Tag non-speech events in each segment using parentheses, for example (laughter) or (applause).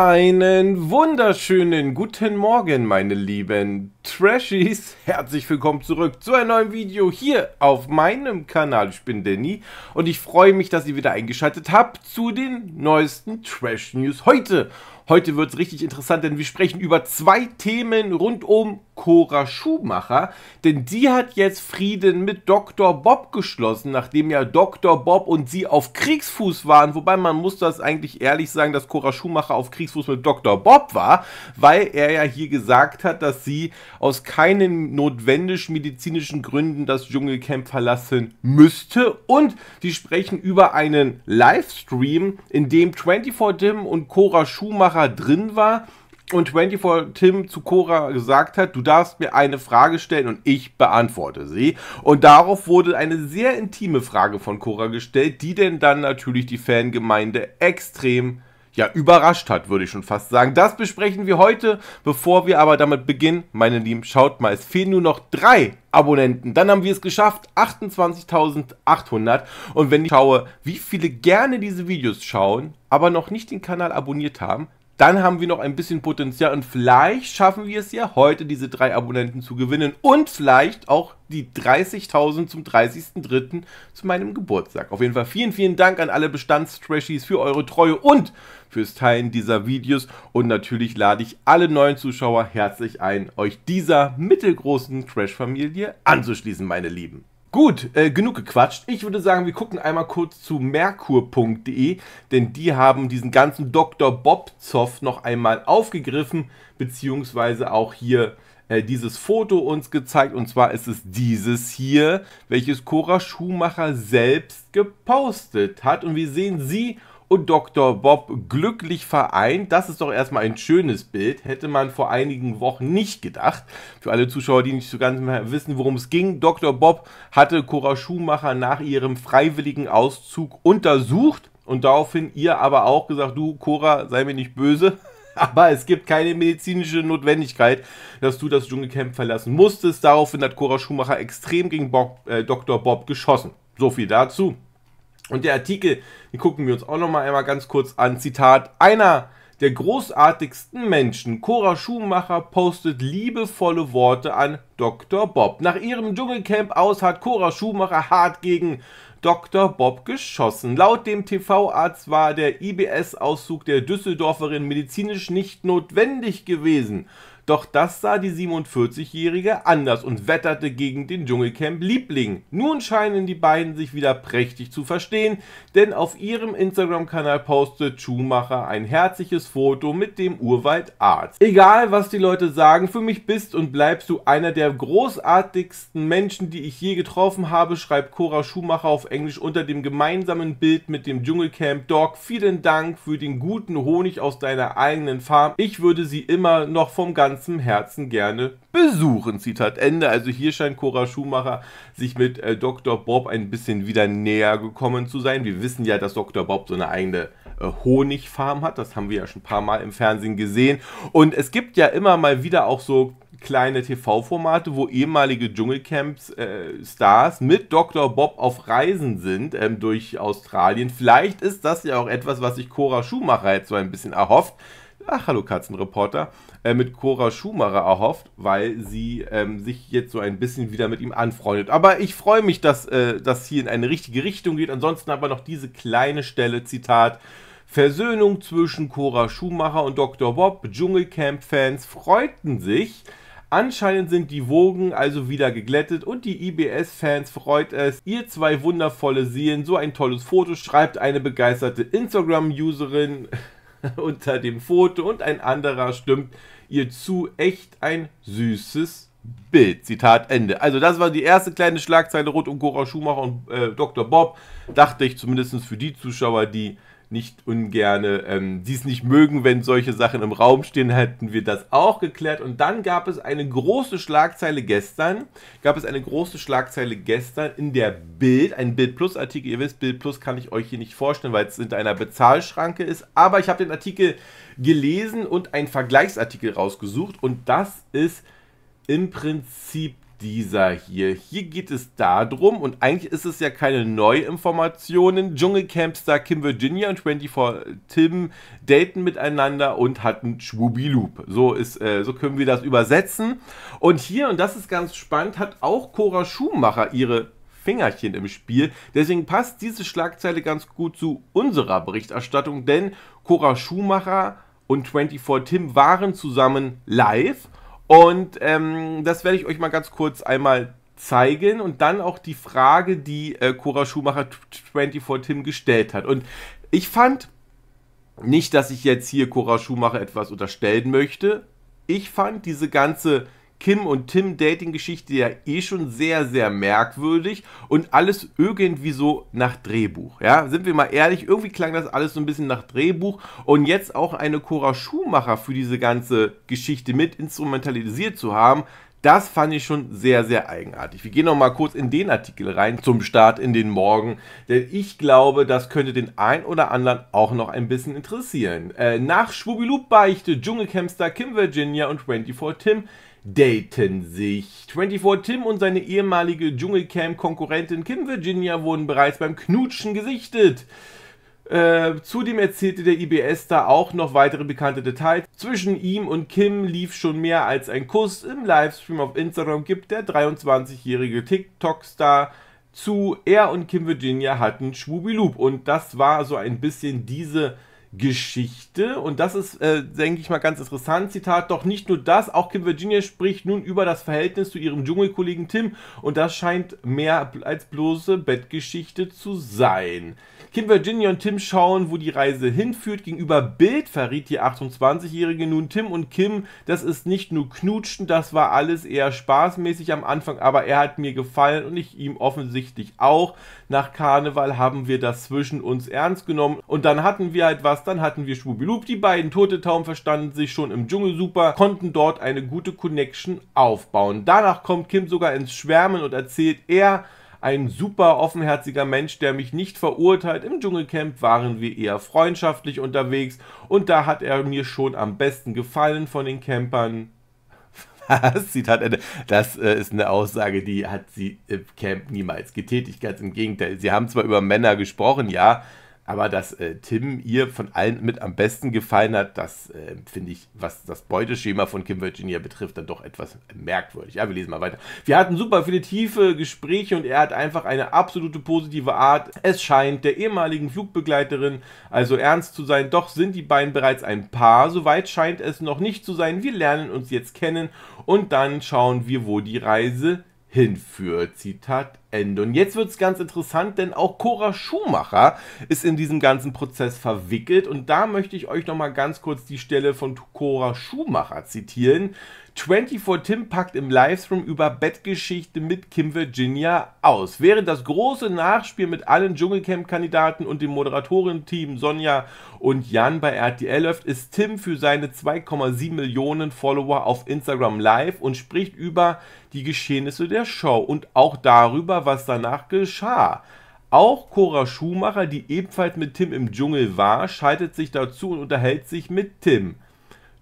Einen wunderschönen guten Morgen, meine lieben Trashies. Herzlich willkommen zurück zu einem neuen Video hier auf meinem Kanal. Ich bin Danny und ich freue mich, dass ihr wieder eingeschaltet habt zu den neuesten Trash News heute. Heute wird es richtig interessant, denn wir sprechen über zwei Themen rund um Cora Schumacher, denn die hat jetzt Frieden mit Dr. Bob geschlossen, nachdem ja Dr. Bob und sie auf Kriegsfuß waren, wobei man muss das eigentlich ehrlich sagen, dass Cora Schumacher auf Kriegsfuß mit Dr. Bob war, weil er ja hier gesagt hat, dass sie aus keinen notwendig medizinischen Gründen das Dschungelcamp verlassen müsste und die sprechen über einen Livestream, in dem 24 Dim und Cora Schumacher Cora drin war und 24 Tim zu Cora gesagt hat, du darfst mir eine Frage stellen und ich beantworte sie. Und darauf wurde eine sehr intime Frage von Cora gestellt, die denn dann natürlich die Fangemeinde extrem ja, überrascht hat, würde ich schon fast sagen. Das besprechen wir heute. Bevor wir aber damit beginnen, meine Lieben, schaut mal, es fehlen nur noch drei Abonnenten. Dann haben wir es geschafft, 28.800. Und wenn ich schaue, wie viele gerne diese Videos schauen, aber noch nicht den Kanal abonniert haben, dann haben wir noch ein bisschen Potenzial und vielleicht schaffen wir es ja, heute diese drei Abonnenten zu gewinnen und vielleicht auch die 30.000 zum 30.03. zu meinem Geburtstag. Auf jeden Fall vielen, vielen Dank an alle Bestandstrashies für eure Treue und fürs Teilen dieser Videos und natürlich lade ich alle neuen Zuschauer herzlich ein, euch dieser mittelgroßen Trash-Familie anzuschließen, meine Lieben. Gut, äh, genug gequatscht. Ich würde sagen, wir gucken einmal kurz zu merkur.de, denn die haben diesen ganzen Dr. Bob Zoff noch einmal aufgegriffen, beziehungsweise auch hier äh, dieses Foto uns gezeigt. Und zwar ist es dieses hier, welches Cora Schumacher selbst gepostet hat. Und wir sehen sie und Dr. Bob glücklich vereint. Das ist doch erstmal ein schönes Bild. Hätte man vor einigen Wochen nicht gedacht. Für alle Zuschauer, die nicht so ganz mehr wissen, worum es ging. Dr. Bob hatte Cora Schumacher nach ihrem freiwilligen Auszug untersucht und daraufhin ihr aber auch gesagt, du Cora, sei mir nicht böse. (laughs) Aber es gibt keine medizinische Notwendigkeit, dass du das Dschungelcamp verlassen musstest. Daraufhin hat Cora Schumacher extrem gegen Bob, äh, Dr. Bob geschossen. So viel dazu. Und der Artikel, den gucken wir uns auch nochmal einmal ganz kurz an. Zitat, einer der großartigsten Menschen, Cora Schumacher, postet liebevolle Worte an Dr. Bob. Nach ihrem Dschungelcamp aus hat Cora Schumacher hart gegen Dr. Bob geschossen. Laut dem TV-Arzt war der IBS-Auszug der Düsseldorferin medizinisch nicht notwendig gewesen. Doch das sah die 47-Jährige anders und wetterte gegen den Dschungelcamp-Liebling. Nun scheinen die beiden sich wieder prächtig zu verstehen, denn auf ihrem Instagram-Kanal postet Schumacher ein herzliches Foto mit dem Urwaldarzt. Egal, was die Leute sagen, für mich bist und bleibst du einer der großartigsten Menschen, die ich je getroffen habe, schreibt Cora Schumacher auf Englisch unter dem gemeinsamen Bild mit dem Dschungelcamp. Doc, vielen Dank für den guten Honig aus deiner eigenen Farm. Ich würde sie immer noch vom ganzen ganzem Herzen gerne besuchen. Zitat Ende. Also hier scheint Cora Schumacher sich mit äh, Dr. Bob ein bisschen wieder näher gekommen zu sein. Wir wissen ja, dass Dr. Bob so eine eigene äh, Honigfarm hat. Das haben wir ja schon ein paar Mal im Fernsehen gesehen. Und es gibt ja immer mal wieder auch so kleine TV-Formate, wo ehemalige Dschungelcamps-Stars äh, mit Dr. Bob auf Reisen sind ähm, durch Australien. Vielleicht ist das ja auch etwas, was sich Cora Schumacher jetzt so ein bisschen erhofft, ach hallo Katzenreporter, äh, mit Cora Schumacher erhofft, weil sie ähm, sich jetzt so ein bisschen wieder mit ihm anfreundet. Aber ich freue mich, dass äh, das hier in eine richtige Richtung geht. Ansonsten aber noch diese kleine Stelle, Zitat. Versöhnung zwischen Cora Schumacher und Dr. Bob. Dschungelcamp-Fans freuten sich. Anscheinend sind die Wogen also wieder geglättet und die IBS-Fans freut es. Ihr zwei wundervolle Seelen, so ein tolles Foto, schreibt eine begeisterte Instagram-Userin. (laughs) unter dem Foto und ein anderer stimmt ihr zu. Echt ein süßes Bild. Zitat Ende. Also das war die erste kleine Schlagzeile rund um Cora Schumacher und äh, Dr. Bob. Dachte ich zumindest für die Zuschauer, die nicht ungerne, ähm, die es nicht mögen, wenn solche Sachen im Raum stehen, hätten wir das auch geklärt. Und dann gab es eine große Schlagzeile gestern, gab es eine große Schlagzeile gestern in der Bild, ein Bild Plus Artikel. Ihr wisst, Bild Plus kann ich euch hier nicht vorstellen, weil es hinter einer Bezahlschranke ist. Aber ich habe den Artikel gelesen und einen Vergleichsartikel rausgesucht und das ist im Prinzip dieser hier. Hier geht es darum, und eigentlich ist es ja keine neue Informationen, Dschungelcamp-Star Kim Virginia und 24 Tim daten miteinander und hatten Schwubiloop. So, ist, äh, so können wir das übersetzen. Und hier, und das ist ganz spannend, hat auch Cora Schumacher ihre Fingerchen im Spiel. Deswegen passt diese Schlagzeile ganz gut zu unserer Berichterstattung, denn Cora Schumacher und 24 Tim waren zusammen live und ähm, das werde ich euch mal ganz kurz einmal zeigen und dann auch die Frage, die äh, Cora Schumacher 24 Tim gestellt hat. Und ich fand nicht, dass ich jetzt hier Cora Schumacher etwas unterstellen möchte. Ich fand diese ganze Kim und Tim Dating-Geschichte ja eh schon sehr, sehr merkwürdig und alles irgendwie so nach Drehbuch. Ja, sind wir mal ehrlich, irgendwie klang das alles so ein bisschen nach Drehbuch und jetzt auch eine Cora Schumacher für diese ganze Geschichte mit instrumentalisiert zu haben, das fand ich schon sehr, sehr eigenartig. Wir gehen noch mal kurz in den Artikel rein zum Start in den Morgen, denn ich glaube, das könnte den ein oder anderen auch noch ein bisschen interessieren. Äh, nach Schwubiloop beichte Dschungelcampster Kim Virginia und 24 Tim daten sich. 24 Tim und seine ehemalige Dschungelcamp-Konkurrentin Kim Virginia wurden bereits beim Knutschen gesichtet. Äh, zudem erzählte der IBS da auch noch weitere bekannte Details. Zwischen ihm und Kim lief schon mehr als ein Kuss. Im Livestream auf Instagram gibt der 23-jährige TikTok-Star zu, er und Kim Virginia hatten Schwubiloop. Und das war so ein bisschen diese Geschichte. Und das ist, äh, denke ich mal, ganz interessant. Zitat, doch nicht nur das, auch Kim Virginia spricht nun über das Verhältnis zu ihrem Dschungelkollegen Tim. Und das scheint mehr als bloße Bettgeschichte zu sein. Kim Virginia und Tim schauen, wo die Reise hinführt. Gegenüber Bild verriet die 28-Jährige nun Tim und Kim, das ist nicht nur Knutschen, das war alles eher spaßmäßig am Anfang, aber er hat mir gefallen und ich ihm offensichtlich auch. Nach Karneval haben wir das zwischen uns ernst genommen und dann hatten wir halt was dann, hatten wir Schwubilub. Die beiden Tote Taum verstanden sich schon im Dschungel super, konnten dort eine gute Connection aufbauen. Danach kommt Kim sogar ins Schwärmen und erzählt er, ein super offenherziger Mensch, der mich nicht verurteilt. Im Dschungelcamp waren wir eher freundschaftlich unterwegs und da hat er mir schon am besten gefallen von den Campern. (laughs) Das, Zitat Ende. das ist eine Aussage, die hat sie im Camp niemals getätigt. Ganz im Gegenteil. Sie haben zwar über Männer gesprochen, ja, aber dass äh, Tim ihr von allen mit am besten gefallen hat, das äh, finde ich, was das Beuteschema von Kim Virginia betrifft, dann doch etwas merkwürdig. Ja, wir lesen mal weiter. Wir hatten super viele tiefe Gespräche und er hat einfach eine absolute positive Art. Es scheint der ehemaligen Flugbegleiterin also ernst zu sein, doch sind die beiden bereits ein Paar. Soweit scheint es noch nicht zu sein. Wir lernen uns jetzt kennen und dann schauen wir, wo die Reise hinführt. Zitat Ende. Und jetzt wird es ganz interessant, denn auch Cora Schumacher ist in diesem ganzen Prozess verwickelt. Und da möchte ich euch nochmal ganz kurz die Stelle von Cora Schumacher zitieren. 24 Tim packt im Livestream über Bettgeschichte mit Kim Virginia aus. Während das große Nachspiel mit allen Dschungelcamp-Kandidaten und dem Moderatorenteam Sonja und Jan bei RTL läuft, ist Tim für seine 2,7 Millionen Follower auf Instagram live und spricht über die Geschehnisse der Show und auch darüber, über, was danach geschah. Auch Cora Schumacher, die ebenfalls mit Tim im Dschungel war, schaltet sich dazu und unterhält sich mit Tim.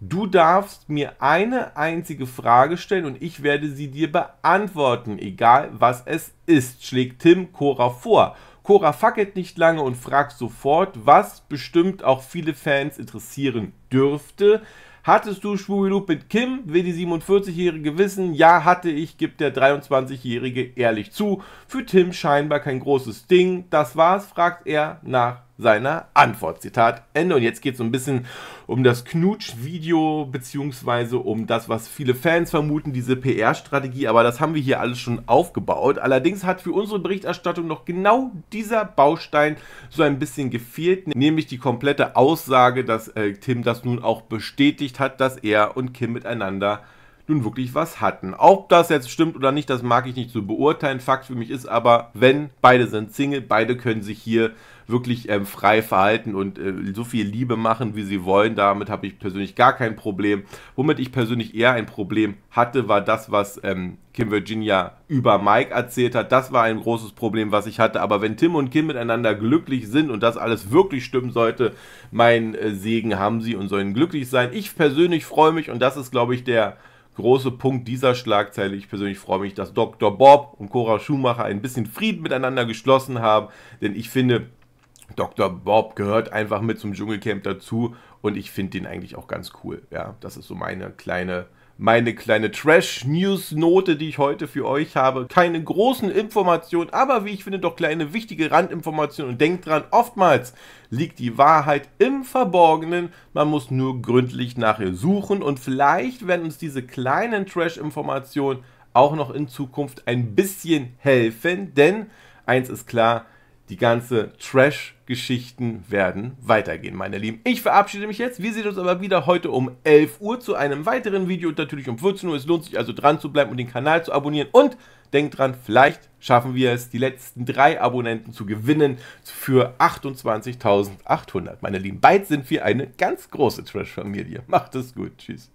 Du darfst mir eine einzige Frage stellen und ich werde sie dir beantworten, egal was es ist, schlägt Tim Cora vor. Cora fackelt nicht lange und fragt sofort, was bestimmt auch viele Fans interessieren dürfte. Hattest du Schwuliloop mit Kim? Will die 47-Jährige wissen? Ja, hatte ich, gibt der 23-Jährige ehrlich zu. Für Tim scheinbar kein großes Ding. Das war's, fragt er nach seiner Antwort. Zitat Ende. Und jetzt geht es so ein bisschen um das Knutsch-Video, beziehungsweise um das, was viele Fans vermuten, diese PR-Strategie. Aber das haben wir hier alles schon aufgebaut. Allerdings hat für unsere Berichterstattung noch genau dieser Baustein so ein bisschen gefehlt, nämlich die komplette Aussage, dass äh, Tim das nun auch bestätigt hat, dass er und Kim miteinander nun wirklich was hatten. Ob das jetzt stimmt oder nicht, das mag ich nicht so beurteilen. Fakt für mich ist aber, wenn beide sind Single, beide können sich hier wirklich ähm, frei verhalten und äh, so viel Liebe machen, wie sie wollen. Damit habe ich persönlich gar kein Problem. Womit ich persönlich eher ein Problem hatte, war das, was ähm, Kim Virginia über Mike erzählt hat. Das war ein großes Problem, was ich hatte. Aber wenn Tim und Kim miteinander glücklich sind und das alles wirklich stimmen sollte, mein äh, Segen haben sie und sollen glücklich sein. Ich persönlich freue mich und das ist, glaube ich, der große Punkt dieser Schlagzeile. Ich persönlich freue mich, dass Dr. Bob und Cora Schumacher ein bisschen Frieden miteinander geschlossen haben, denn ich finde, Dr. Bob gehört einfach mit zum Dschungelcamp dazu und ich finde den eigentlich auch ganz cool. Ja, das ist so meine kleine meine kleine Trash-News-Note, die ich heute für euch habe. Keine großen Informationen, aber wie ich finde, doch kleine wichtige Randinformationen. Und denkt dran, oftmals liegt die Wahrheit im Verborgenen. Man muss nur gründlich nach ihr suchen. Und vielleicht werden uns diese kleinen Trash-Informationen auch noch in Zukunft ein bisschen helfen. Denn eins ist klar, die ganze Trash-Geschichten werden weitergehen, meine Lieben. Ich verabschiede mich jetzt. Wir sehen uns aber wieder heute um 11 Uhr zu einem weiteren Video und natürlich um 14 Uhr. Es lohnt sich also dran zu bleiben und den Kanal zu abonnieren. Und denkt dran, vielleicht schaffen wir es, die letzten drei Abonnenten zu gewinnen für 28.800. Meine Lieben, bald sind wir eine ganz große Trash-Familie. Macht es gut. Tschüss.